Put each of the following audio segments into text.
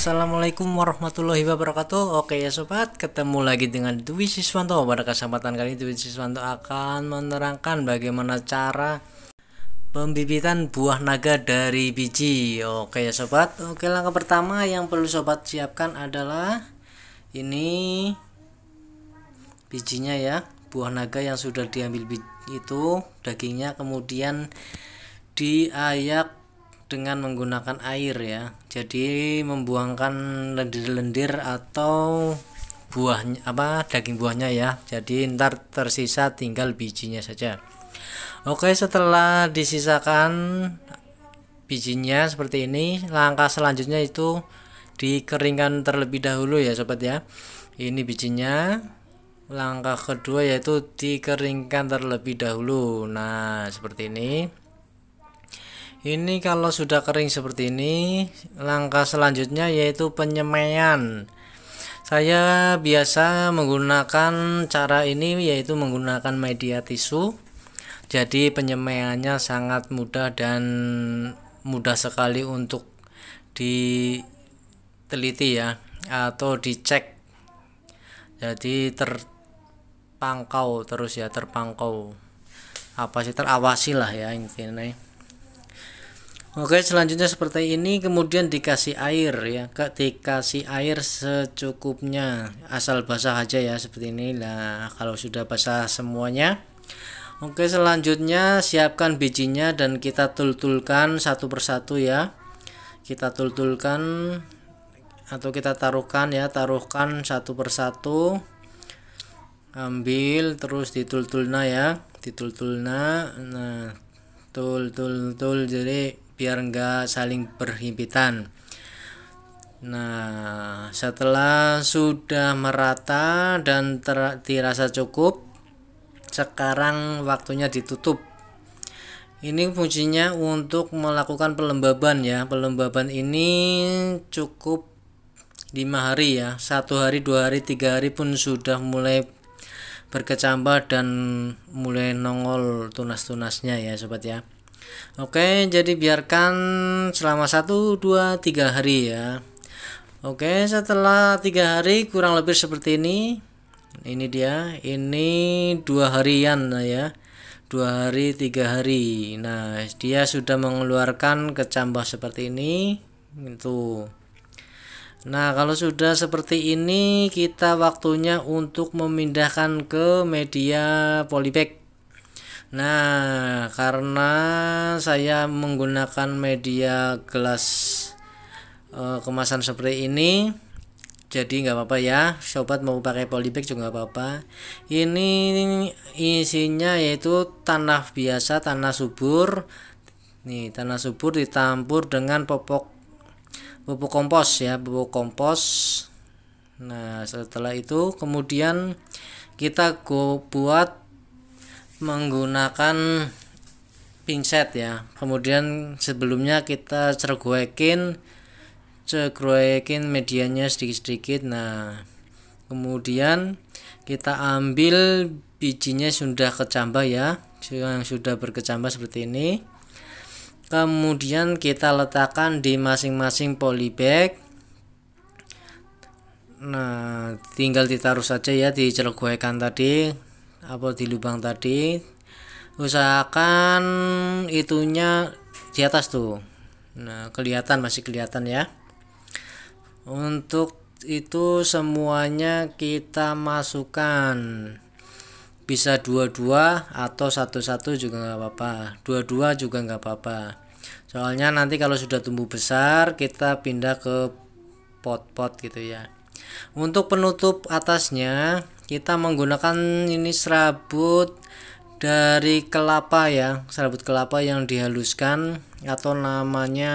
Assalamualaikum warahmatullahi wabarakatuh Oke ya sobat, ketemu lagi dengan Dwi Siswanto Pada kesempatan kali ini Dwi Siswanto akan menerangkan bagaimana cara Pembibitan buah naga dari biji Oke ya sobat, oke langkah pertama yang perlu sobat siapkan adalah Ini Bijinya ya, buah naga yang sudah diambil itu Dagingnya kemudian diayak dengan menggunakan air ya. Jadi membuangkan lendir-lendir atau buahnya apa daging buahnya ya. Jadi ntar tersisa tinggal bijinya saja. Oke, setelah disisakan bijinya seperti ini, langkah selanjutnya itu dikeringkan terlebih dahulu ya, sobat ya. Ini bijinya. Langkah kedua yaitu dikeringkan terlebih dahulu. Nah, seperti ini. Ini kalau sudah kering seperti ini, langkah selanjutnya yaitu penyemaian. Saya biasa menggunakan cara ini yaitu menggunakan media tisu. Jadi penyemaiannya sangat mudah dan mudah sekali untuk diteliti ya atau dicek. Jadi terpangkau terus ya, terpangkau. Apa sih terawasi lah ya intinya. Oke selanjutnya seperti ini kemudian dikasih air ya kak dikasih air secukupnya asal basah aja ya seperti ini lah kalau sudah basah semuanya Oke selanjutnya siapkan bijinya dan kita tultulkan satu persatu ya kita tultulkan atau kita taruhkan ya taruhkan satu persatu ambil terus ditultulna ya ditultulna nah tul tul tul jadi biar nggak saling berhimpitan nah setelah sudah merata dan ter- dirasa cukup sekarang waktunya ditutup ini fungsinya untuk melakukan pelembaban ya pelembaban ini cukup lima hari ya satu hari dua hari tiga hari pun sudah mulai berkecambah dan mulai nongol tunas-tunasnya ya sobat ya Oke, jadi biarkan selama 1 2 3 hari ya. Oke, setelah 3 hari kurang lebih seperti ini. Ini dia, ini dua harian ya. Dua hari, tiga hari. Nah, dia sudah mengeluarkan kecambah seperti ini. Itu. Nah, kalau sudah seperti ini, kita waktunya untuk memindahkan ke media polybag Nah, karena saya menggunakan media gelas e, kemasan seperti ini, jadi nggak apa-apa ya. Sobat mau pakai polybag juga nggak apa-apa. Ini isinya yaitu tanah biasa, tanah subur. Nih, tanah subur ditampur dengan popok pupuk kompos ya, pupuk kompos. Nah, setelah itu kemudian kita go buat menggunakan pinset ya kemudian sebelumnya kita cergoekin cergoekin medianya sedikit-sedikit nah kemudian kita ambil bijinya sudah kecambah ya yang sudah berkecambah seperti ini kemudian kita letakkan di masing-masing polybag nah tinggal ditaruh saja ya di celogoekan tadi apa di lubang tadi usahakan itunya di atas tuh nah kelihatan masih kelihatan ya untuk itu semuanya kita masukkan bisa dua-dua atau satu-satu juga nggak apa-apa dua-dua juga nggak apa-apa soalnya nanti kalau sudah tumbuh besar kita pindah ke pot-pot gitu ya untuk penutup atasnya kita menggunakan ini serabut dari kelapa ya serabut kelapa yang dihaluskan atau namanya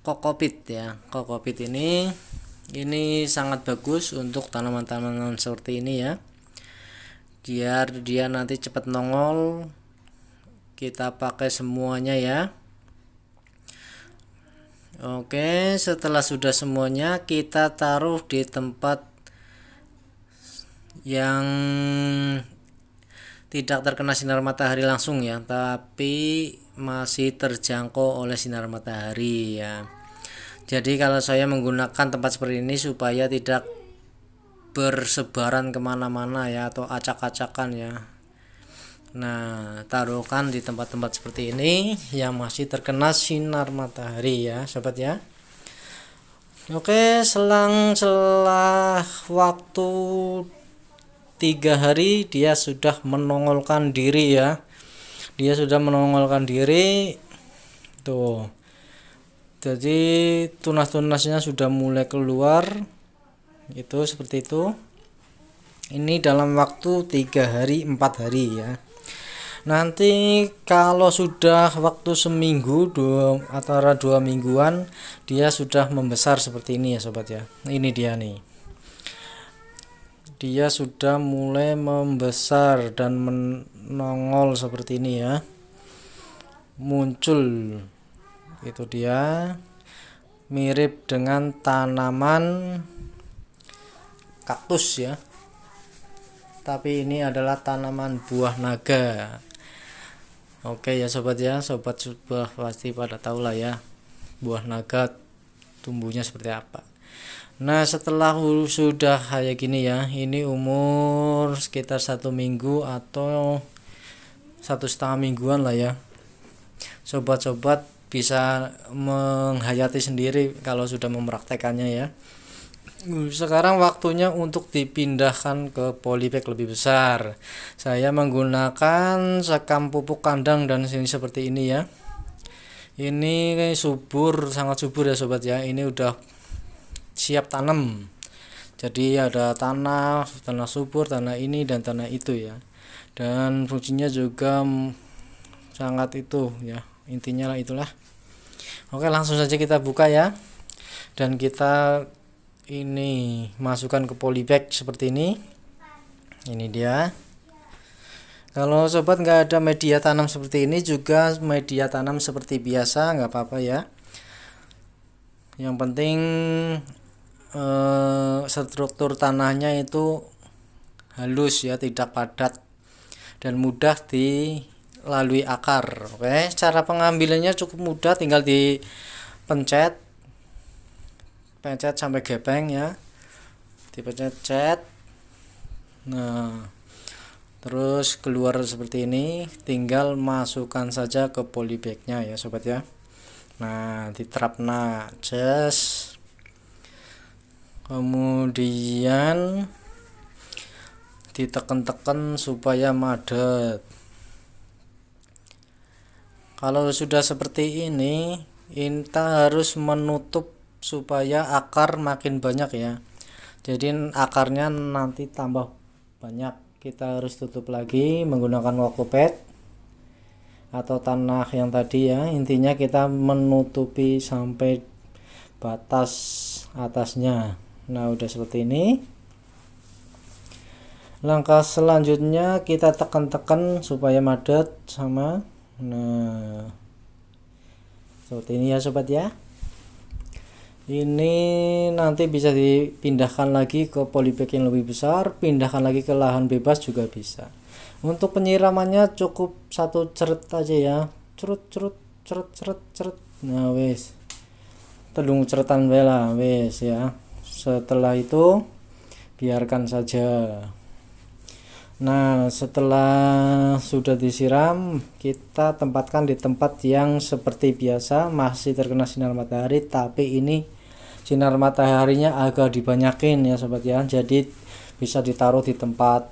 kokopit ya kokopit ini ini sangat bagus untuk tanaman-tanaman seperti ini ya biar dia nanti cepat nongol kita pakai semuanya ya Oke setelah sudah semuanya kita taruh di tempat yang tidak terkena sinar matahari langsung ya, tapi masih terjangkau oleh sinar matahari ya. Jadi kalau saya menggunakan tempat seperti ini supaya tidak bersebaran kemana-mana ya atau acak-acakan ya. Nah, taruhkan di tempat-tempat seperti ini yang masih terkena sinar matahari ya, sobat ya. Oke, selang selah waktu tiga hari dia sudah menongolkan diri ya dia sudah menongolkan diri tuh jadi tunas-tunasnya sudah mulai keluar itu seperti itu ini dalam waktu tiga hari empat hari ya nanti kalau sudah waktu seminggu dua antara dua mingguan dia sudah membesar seperti ini ya sobat ya ini dia nih dia sudah mulai membesar dan menongol seperti ini ya muncul itu dia mirip dengan tanaman kaktus ya tapi ini adalah tanaman buah naga oke ya sobat ya sobat sudah pasti pada tahu lah ya buah naga tumbuhnya seperti apa Nah setelah sudah kayak gini ya ini umur sekitar satu minggu atau satu setengah mingguan lah ya sobat-sobat bisa menghayati sendiri kalau sudah mempraktekannya ya sekarang waktunya untuk dipindahkan ke polybag lebih besar saya menggunakan sekam pupuk kandang dan sini seperti ini ya ini subur sangat subur ya sobat ya ini udah siap tanam. Jadi ada tanah, tanah subur, tanah ini dan tanah itu ya. Dan fungsinya juga sangat itu ya. Intinya lah itulah. Oke, langsung saja kita buka ya. Dan kita ini masukkan ke polybag seperti ini. Ini dia. Kalau sobat nggak ada media tanam seperti ini juga media tanam seperti biasa nggak apa-apa ya. Yang penting eh, struktur tanahnya itu halus ya tidak padat dan mudah dilalui akar oke cara pengambilannya cukup mudah tinggal dipencet pencet sampai gepeng ya dipencet nah terus keluar seperti ini tinggal masukkan saja ke polybagnya ya sobat ya nah diterap nah just kemudian ditekan-tekan supaya madet. kalau sudah seperti ini kita harus menutup supaya akar makin banyak ya jadi akarnya nanti tambah banyak kita harus tutup lagi menggunakan wakopet atau tanah yang tadi ya intinya kita menutupi sampai batas atasnya nah udah seperti ini langkah selanjutnya kita tekan-tekan supaya madet sama nah seperti ini ya sobat ya ini nanti bisa dipindahkan lagi ke polybag yang lebih besar pindahkan lagi ke lahan bebas juga bisa untuk penyiramannya cukup satu ceret aja ya cerut cerut cerut cerut cerut. nah wes tedung ceretan bela wes ya setelah itu biarkan saja nah setelah sudah disiram kita tempatkan di tempat yang seperti biasa masih terkena sinar matahari tapi ini sinar mataharinya agak dibanyakin ya sobat ya jadi bisa ditaruh di tempat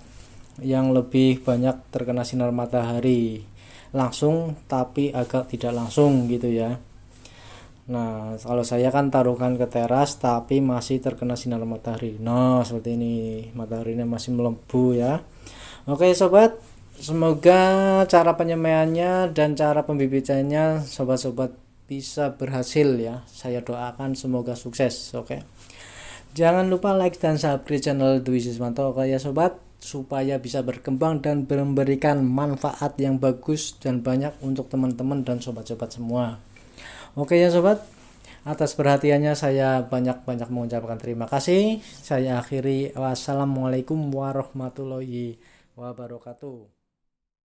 yang lebih banyak terkena sinar matahari langsung tapi agak tidak langsung gitu ya Nah, kalau saya kan taruhkan ke teras tapi masih terkena sinar matahari. Nah, seperti ini mataharinya masih melembu ya. Oke, sobat. Semoga cara penyemaiannya dan cara pembibitannya sobat-sobat bisa berhasil ya. Saya doakan semoga sukses, oke. Jangan lupa like dan subscribe channel Dwi Siswanto oke ya sobat supaya bisa berkembang dan memberikan manfaat yang bagus dan banyak untuk teman-teman dan sobat-sobat semua. Oke ya sobat, atas perhatiannya saya banyak-banyak mengucapkan terima kasih. Saya akhiri wassalamualaikum warahmatullahi wabarakatuh.